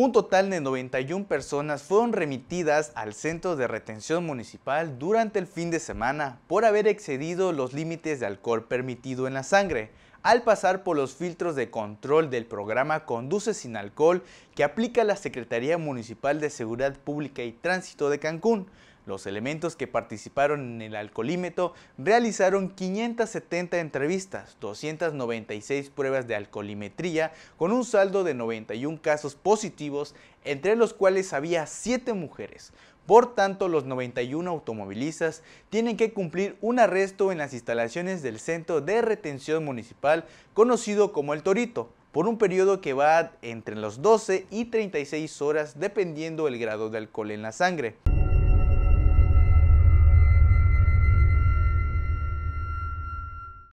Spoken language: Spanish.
Un total de 91 personas fueron remitidas al centro de retención municipal durante el fin de semana por haber excedido los límites de alcohol permitido en la sangre, al pasar por los filtros de control del programa Conduce sin Alcohol que aplica la Secretaría Municipal de Seguridad Pública y Tránsito de Cancún, los elementos que participaron en el alcoholímetro realizaron 570 entrevistas, 296 pruebas de alcoholimetría con un saldo de 91 casos positivos, entre los cuales había 7 mujeres. Por tanto, los 91 automovilistas tienen que cumplir un arresto en las instalaciones del Centro de Retención Municipal, conocido como El Torito, por un periodo que va entre los 12 y 36 horas dependiendo el grado de alcohol en la sangre.